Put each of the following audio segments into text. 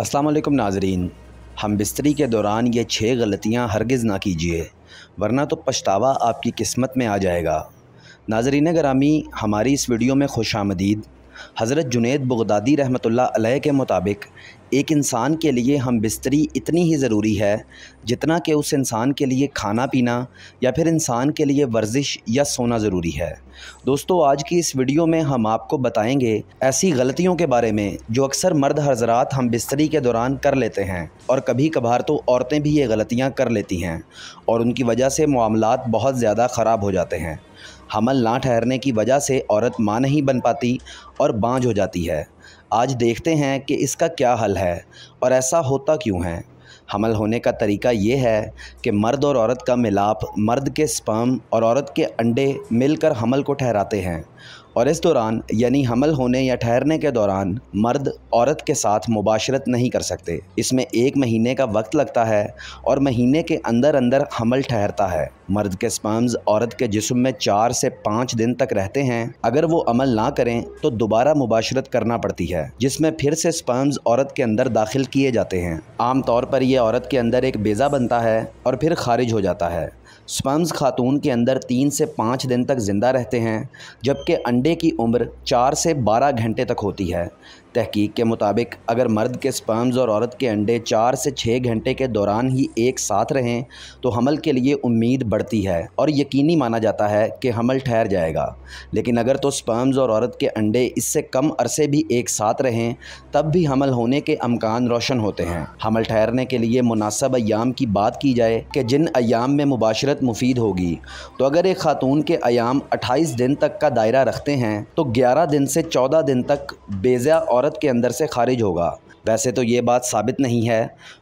अस्सलाम वालेकुम नाजरीन हम बिस्तरी के दौरान ये छः गलतियाँ हरगिज़ ना कीजिए वरना तो पछतावा आपकी किस्मत में आ जाएगा नाजरीन ग्रामी हमारी इस वीडियो में खुश आमदीद हज़रत जुनेद बगदादी रहमत के मुताबिक एक इंसान के लिए हम बिस्तरी इतनी ही ज़रूरी है जितना कि उस इंसान के लिए खाना पीना या फिर इंसान के लिए वर्जिश या सोना ज़रूरी है दोस्तों आज की इस वीडियो में हम आपको बताएंगे ऐसी गलतियों के बारे में जो अक्सर मर्द हजरात हम बिस्तरी के दौरान कर लेते हैं और कभी कभार तो औरतें भी ये गलतियाँ कर लेती हैं और उनकी वजह से मामला बहुत ज़्यादा ख़राब हो जाते हैं हमल ना ठहरने की वजह से औरत माँ नहीं बन पाती और बाँझ हो जाती है आज देखते हैं कि इसका क्या हल है और ऐसा होता क्यों है हमल होने का तरीका ये है कि मर्द और औरत का मिलाप मर्द के स्पर्म और औरत के अंडे मिलकर हमल को ठहराते हैं और इस दौरान यानी हमल होने या ठहरने के दौरान मर्द औरत के साथ मुबाशरत नहीं कर सकते इसमें एक महीने का वक्त लगता है और महीने के अंदर अंदर हमल ठहरता है मर्द के स्पर्म्स औरत के जिसम में चार से पाँच दिन तक रहते हैं अगर वो अमल ना करें तो दोबारा मुबाशरत करना पड़ती है जिसमें फिर से स्पर्म्स औरत के अंदर दाखिल किए जाते हैं आमतौर पर यह औरत के अंदर एक बेज़ा बनता है और फिर खारिज हो जाता है स्पम्स खातून के अंदर तीन से पाँच दिन तक ज़िंदा रहते हैं जबकि अंडे की उम्र चार से बारह घंटे तक होती है तहकीक के मुताबिक अगर मर्द के स्पर्म्स और औरत के अंडे चार से छः घंटे के दौरान ही एक साथ रहें तो हमल के लिए उम्मीद बढ़ती है और यकीनी माना जाता है कि हमल ठहर जाएगा लेकिन अगर तो स्पर्म्स और औरत के अंडे इससे कम अरसे भी एक साथ रहें तब भी हमल होने के अमकान रोशन होते हैं हमल ठहरने के लिए मुनासब अयाम की बात की जाए कि जिन अयाम में मुबाशरत मुफीद होगी तो अगर एक खातून के अयाम अट्ठाईस दिन तक का दायरा रखते हैं तो ग्यारह दिन से चौदह दिन तक बेजा और औरत के अंदर से खारिज होगा वैसे तो ये बात साबित नहीं है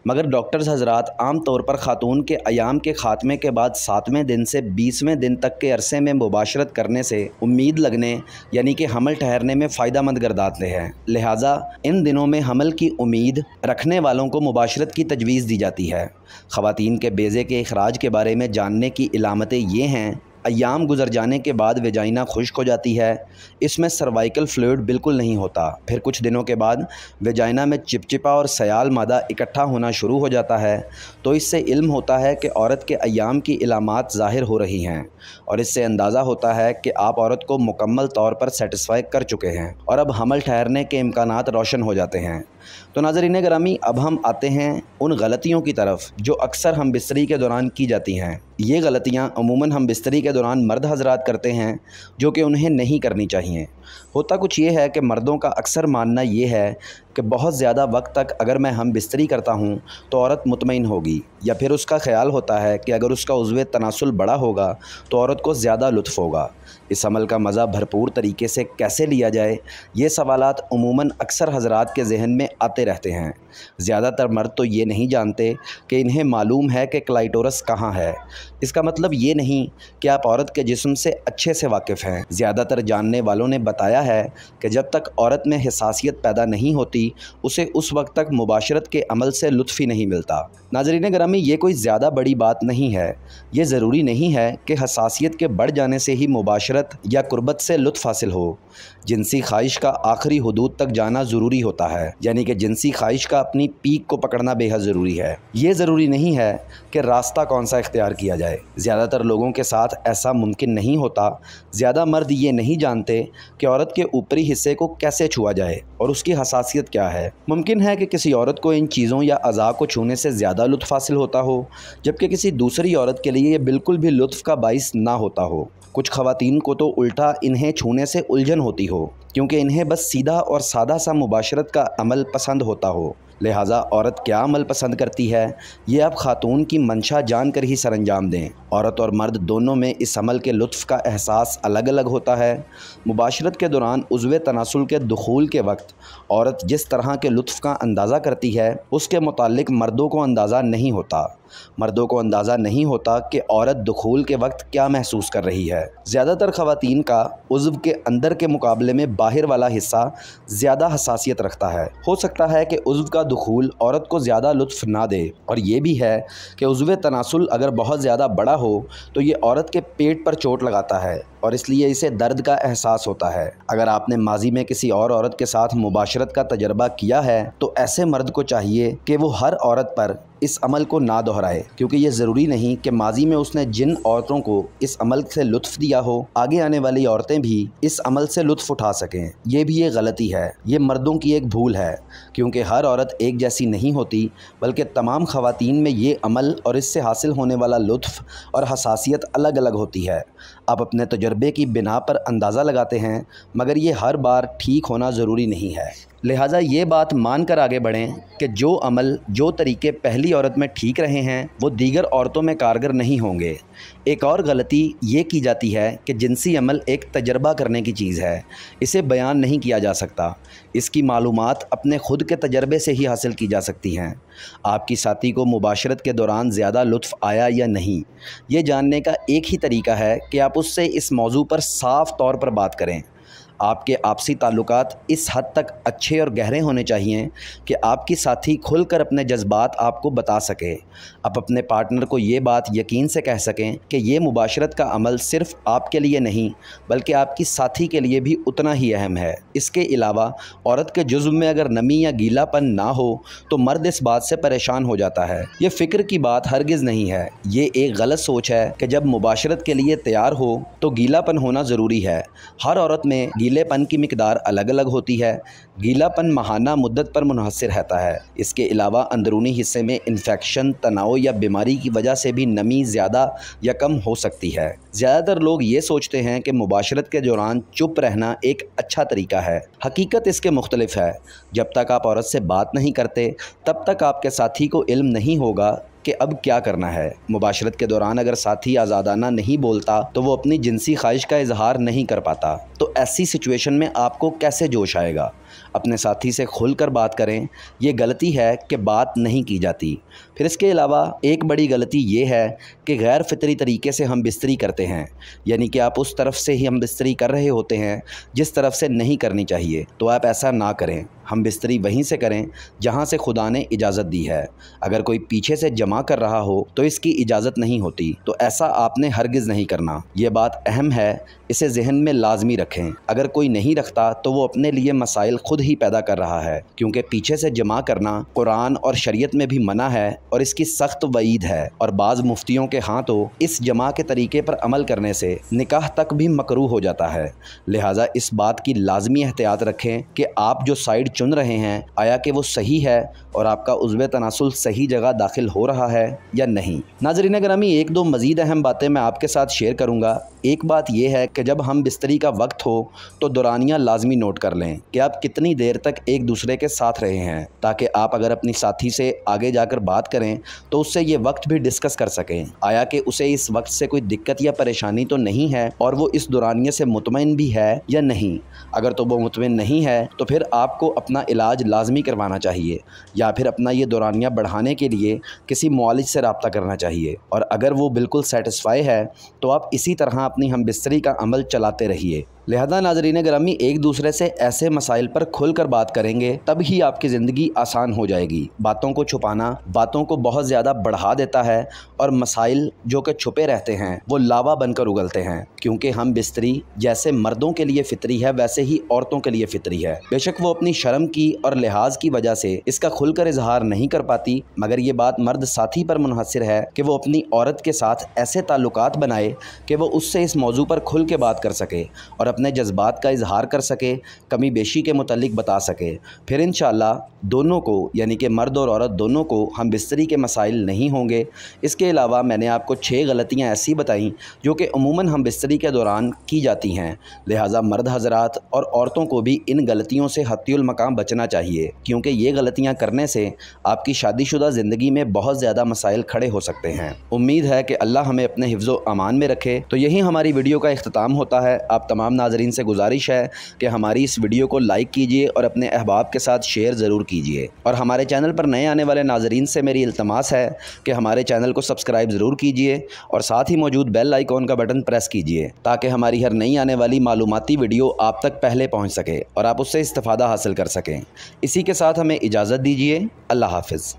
मगर डॉक्टर्स हजरात आम तौर पर ख़ातून के अयाम के ख़ात्मे के बाद सातवें दिन से बीसवें दिन तक के अरसे में मुबाशरत करने से उम्मीद लगने यानी कि हमल ठहरने में फ़ायदा मंद गर्दाते हैं लिहाजा इन दिनों में हमल की उम्मीद रखने वालों को मुबाशरत की तजवीज़ दी जाती है ख़वान के बेज़े के अखराज के बारे में जानने की इलामतें ये हैं अयाम गुजर जाने के बाद वेजाइना खुश्क हो जाती है इसमें सर्वाइकल फ्लूड बिल्कुल नहीं होता फिर कुछ दिनों के बाद वेजाइना में चिपचिपा और सयाल मादा इकट्ठा होना शुरू हो जाता है तो इससे इल्म होता है कि औरत के अयाम की इलामत ज़ाहिर हो रही हैं और इससे अंदाज़ा होता है कि आप औरत को मुकम्मल तौर पर सेटिसफाई कर चुके हैं और अब हमल ठहरने के इम्कान रोशन हो जाते हैं तो नाजरीन ग्रामी अब हम आते हैं उन गलतियों की तरफ जो अक्सर हम बिस्तरी के दौरान की जाती हैं ये गलतियाँ अमूमन हम बिस्तरी के के दौरान मर्द हजरात करते हैं जो कि उन्हें नहीं करनी चाहिए होता कुछ ये है कि मर्दों का अक्सर मानना ये है कि बहुत ज़्यादा वक्त तक अगर मैं हम बिस्तरी करता हूँ तो औरत मुतमिन होगी या फिर उसका ख्याल होता है कि अगर उसका उजव तनासल बड़ा होगा तो औरत को ज़्यादा लुत्फ होगा इस अमल का मज़ा भरपूर तरीके से कैसे लिया जाए ये सवाल अमूमन अक्सर हजरात के जहन में आते रहते हैं ज़्यादातर मर्द तो ये नहीं जानते कि इन्हें मालूम है कि क्लाइटोरस कहाँ है इसका मतलब ये नहीं कि आप औरत के जिसम से अच्छे से वाकिफ़ हैं ज़्यादातर जानने वालों ने बताया है कि जब तक औरत में हसासीत पैदा नहीं होती होती उसे उस वक्त तक मुबाशरत के अमल से लुत्फ ही नहीं मिलता नाजरीन ग्रामी ये कोई ज़्यादा बड़ी बात नहीं है ये ज़रूरी नहीं है कि हसासीत के बढ़ जाने से ही मुबाशरत या कुर्बत से लुत्फ़ हासिल हो जिनसी ख्वाहिश का आखिरी हदूद तक जाना ज़रूरी होता है यानी कि जिनसी ख्वाहिश का अपनी पीक को पकड़ना बेहद ज़रूरी है ये ज़रूरी नहीं है कि रास्ता कौन सा इख्तियार किया जाए ज़्यादातर लोगों के साथ ऐसा मुमकिन नहीं होता ज़्यादा मर्द ये नहीं जानते कि औरत के ऊपरी हिस्से को कैसे छुआ जाए और उसकी हसासीत क्या है मुमकिन है कि किसी औरत को इन चीज़ों या अज़ा को छूने से ज़्यादा लुत्फ हासिल होता हो जबकि किसी दूसरी औरत के लिए ये बिल्कुल भी लुत्फ का बायस ना होता हो कुछ खवतिन को तो उल्टा इन्हें छूने से उलझन होती हो क्योंकि इन्हें बस सीधा और सादा सा मुबाशरत का अमल पसंद होता हो लिहाजा औरत क्या अमल पसंद करती है ये आप ख़ातून की मंशा जान कर ही सर अंजाम दें औरत और मर्द दोनों में इस अमल के लुत्फ़ का एहसास अलग अलग होता है मुबाशरत के दौरान उजव तनासुल के दखूल के वक्त औरत जिस तरह के लुत्फ़ का अंदाज़ा करती है उसके मतलब मर्दों को अंदाज़ा नहीं होता मर्दों को अंदाज़ा नहीं होता कि औरत दखूल के वक्त क्या महसूस कर रही है ज़्यादातर खातन का उज्व के अंदर के मुकाबले में बाहर वाला हिस्सा ज़्यादा हसासीत रखता है हो सकता है कि उज्व का दखूल औरत को ज़्यादा लुत्फ ना दे और ये भी है कि उज्व तनासल अगर बहुत ज़्यादा बड़ा हो तो ये औरत के पेट पर चोट लगाता है और इसलिए इसे दर्द का एहसास होता है अगर आपने माजी में किसी और औरत के साथ मुबाशरत का तजर्बा किया है तो ऐसे मर्द को चाहिए कि वो हर औरत पर इस अमल को ना दोहराए क्योंकि ये ज़रूरी नहीं कि माजी में उसने जिन औरतों को इस अमल से लुत्फ दिया हो आगे आने वाली औरतें भी इस अमल से लुत्फ उठा सकें यह भी एक गलती है ये मर्दों की एक भूल है क्योंकि हर औरत एक जैसी नहीं होती बल्कि तमाम खातन में ये अमल और इससे हासिल होने वाला लुत्फ और हसासियत अलग अलग होती है आप अपने तजर्बे की बिना पर अंदाज़ा लगाते हैं मगर ये हर बार ठीक होना ज़रूरी नहीं है लिहाजा ये बात मान कर आगे बढ़ें कि जो अमल जो तरीके पहली औरत में ठीक रहे हैं वो दीगर औरतों में कारगर नहीं होंगे एक और गलती ये की जाती है कि जिनसी अमल एक तजर्बा करने की चीज़ है इसे बयान नहीं किया जा सकता इसकी मालूम अपने ख़ुद के तजर्बे से ही हासिल की जा सकती हैं आपकी साथी को मुबाशरत के दौरान ज़्यादा लुत्फ़ आया या नहीं ये जानने का एक ही तरीका है कि आप उससे इस मौजू पर साफ़ तौर पर बात करें आपके आपसी ताल्लुक इस हद तक अच्छे और गहरे होने चाहिए कि आपकी साथी खुलकर अपने जज्बात आपको बता सके आप अपने पार्टनर को ये बात यकीन से कह सकें कि ये मुबाशरत का अमल सिर्फ आपके लिए नहीं बल्कि आपकी साथी के लिए भी उतना ही अहम है इसके अलावा औरत के जुज्म में अगर नमी या गीलापन ना हो तो मर्द इस बात से परेशान हो जाता है ये फ़िक्र की बात हरगिज़ नहीं है ये एक गलत सोच है कि जब मुबाशरत के लिए तैयार हो तो गीलापन होना ज़रूरी है हर औरत में गीलेपन की मकदार अलग अलग होती है गीलापन महाना मुद्दत पर मुनहसर रहता है इसके अलावा अंदरूनी हिस्से में इन्फेक्शन तनाव या बीमारी की वजह से भी नमी ज़्यादा या कम हो सकती है ज़्यादातर लोग ये सोचते हैं कि मुबाशरत के दौरान चुप रहना एक अच्छा तरीका है हकीकत इसके मुख्तलिफ है जब तक आप औरत से बात नहीं करते तब तक आपके साथी को इल्म नहीं होगा कि अब क्या करना है मुबाशरत के दौरान अगर साथी आज़ादाना नहीं बोलता तो वो अपनी जिनसी ख्वाहिश का इजहार नहीं कर पाता तो ऐसी सिचुएशन में आपको कैसे जोश आएगा अपने साथी से खुलकर बात करें ये गलती है कि बात नहीं की जाती फिर इसके अलावा एक बड़ी गलती ये है कि गैर फितरी तरीके से हम बिस्तरी करते हैं यानी कि आप उस तरफ से ही हम बिस्तरी कर रहे होते हैं जिस तरफ से नहीं करनी चाहिए तो आप ऐसा ना करें हम बिस्तरी वहीं से करें जहाँ से खुदा ने इजाज़त दी है अगर कोई पीछे से जमा कर रहा हो तो इसकी इजाज़त नहीं होती तो ऐसा आपने हरगिज़ नहीं करना ये बात अहम है इसे जहन में लाजमी रखें अगर कोई नहीं रखता तो वो अपने लिए मसाइल खुद ही पैदा कर रहा है क्योंकि पीछे से जमा करना कुरान और शरीयत में भी मना है और इसकी सख्त वईद है और बाज़ मुफ्तियों के हाँ तो इस जमा के तरीके पर अमल करने से निकाह तक भी मकरू हो जाता है लिहाजा इस बात की लाजमी एहतियात रखें कि आप जो साइड चुन रहे हैं आया कि वो सही है और आपका उज्व तनासुल सही जगह दाखिल हो रहा है या नहीं नाजरीन ग्रामी एक दो मज़ीद अहम बातें मैं आपके साथ शेयर करूँगा एक बात यह है कि कि जब हम बिस्तरी का वक्त हो तो दुरानियाँ लाजमी नोट कर लें कि आप कितनी देर तक एक दूसरे के साथ रहे हैं ताकि आप अगर अपनी साथी से आगे जाकर बात करें तो उससे ये वक्त भी डिस्कस कर सकें आया कि उसे इस वक्त से कोई दिक्कत या परेशानी तो नहीं है और वो इस दुरानिया से मुतमिन भी है या नहीं अगर तो वो मुतमिन नहीं है तो फिर आपको अपना इलाज लाजमी करवाना चाहिए या फिर अपना ये दुरानिया बढ़ाने के लिए किसी मालिज से रबता करना चाहिए और अगर वो बिल्कुल सेटिसफाई है तो आप इसी तरह अपनी हम बिस्तरी का अमल अमल चलाते रहिए लिहाजा नाजरीन ग्रामी एक दूसरे से ऐसे मसाइल पर खुलकर बात करेंगे तब ही आपकी ज़िंदगी आसान हो जाएगी बातों को छुपाना बातों को बहुत ज़्यादा बढ़ा देता है और मसाइल जो कि छुपे रहते हैं वो लावा बनकर उगलते हैं क्योंकि हम बिस्तरी जैसे मर्दों के लिए फितरी है वैसे ही औरतों के लिए फितरी है बेशक वो अपनी शर्म की और लिहाज की वजह से इसका खुलकर इजहार नहीं कर पाती मगर ये बात मर्द साथी पर मुनहसर है कि वो अपनी औरत के साथ ऐसे ताल्लुक बनाए कि वो उससे इस मौजू पर खुल के बात कर सके और अपने जज्बात का इजहार कर सके कमी बेशी के मतलब बता सके फिर इन दोनों को यानी कि मर्द और औरत दोनों को हम बिस्तरी के मसाइल नहीं होंगे इसके अलावा मैंने आपको छः गलतियाँ ऐसी बताईं जो कि अमूमन हम बिस्तरी के दौरान की जाती हैं लिहाजा मर्द हजरात और औरतों को भी इन गलतियों से हतीमकाम बचना चाहिए क्योंकि ये गलतियाँ करने से आपकी शादीशुदा ज़िंदगी में बहुत ज़्यादा मसाइल खड़े हो सकते हैं उम्मीद है कि अल्लाह हमें अपने हिफ्ज़ अमान में रखे तो यही हमारी वीडियो का अख्ताम होता है आप तमाम नाजरीन से गुजारिश है कि हमारी इस वीडियो को लाइक कीजिए और अपने अहबाब के साथ शेयर ज़रूर कीजिए और हमारे चैनल पर नए आने वाले नाजरीन से मेरी इल्तमास है कि हमारे चैनल को सब्सक्राइब ज़रूर कीजिए और साथ ही मौजूद बेल आइकॉन का बटन प्रेस कीजिए ताकि हमारी हर नई आने वाली मालूमती वीडियो आप तक पहले पहुँच सके और आप उससे इस्ता हासिल कर सकें इसी के साथ हमें इजाज़त दीजिए अल्लाह हाफिज़